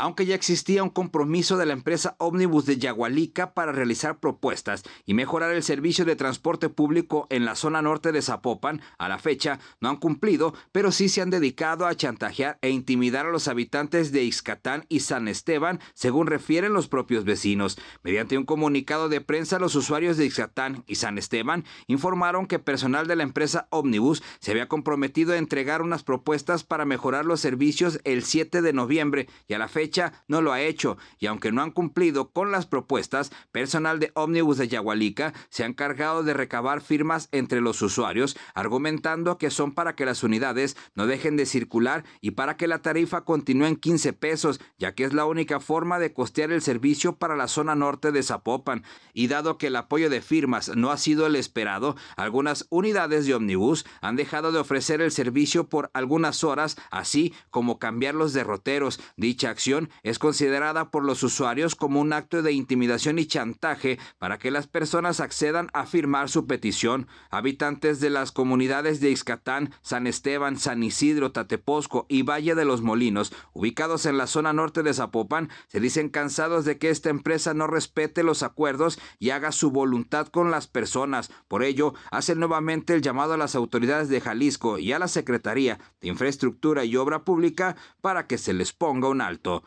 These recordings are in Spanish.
aunque ya existía un compromiso de la empresa Omnibus de Yagualica para realizar propuestas y mejorar el servicio de transporte público en la zona norte de Zapopan, a la fecha no han cumplido, pero sí se han dedicado a chantajear e intimidar a los habitantes de Ixcatán y San Esteban, según refieren los propios vecinos. Mediante un comunicado de prensa, los usuarios de Ixcatán y San Esteban informaron que personal de la empresa Omnibus se había comprometido a entregar unas propuestas para mejorar los servicios el 7 de noviembre y a la fecha no lo ha hecho y aunque no han cumplido con las propuestas, personal de ómnibus de Yagualica se ha encargado de recabar firmas entre los usuarios, argumentando que son para que las unidades no dejen de circular y para que la tarifa continúe en 15 pesos, ya que es la única forma de costear el servicio para la zona norte de Zapopan. Y dado que el apoyo de firmas no ha sido el esperado, algunas unidades de Omnibus han dejado de ofrecer el servicio por algunas horas, así como cambiar los derroteros. Dicha acción es considerada por los usuarios como un acto de intimidación y chantaje para que las personas accedan a firmar su petición. Habitantes de las comunidades de Ixcatán, San Esteban, San Isidro, Tateposco y Valle de los Molinos, ubicados en la zona norte de Zapopan, se dicen cansados de que esta empresa no respete los acuerdos y haga su voluntad con las personas. Por ello, hacen nuevamente el llamado a las autoridades de Jalisco y a la Secretaría de Infraestructura y Obra Pública para que se les ponga un alto.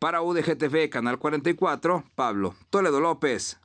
Para UDGTV, Canal 44, Pablo Toledo López.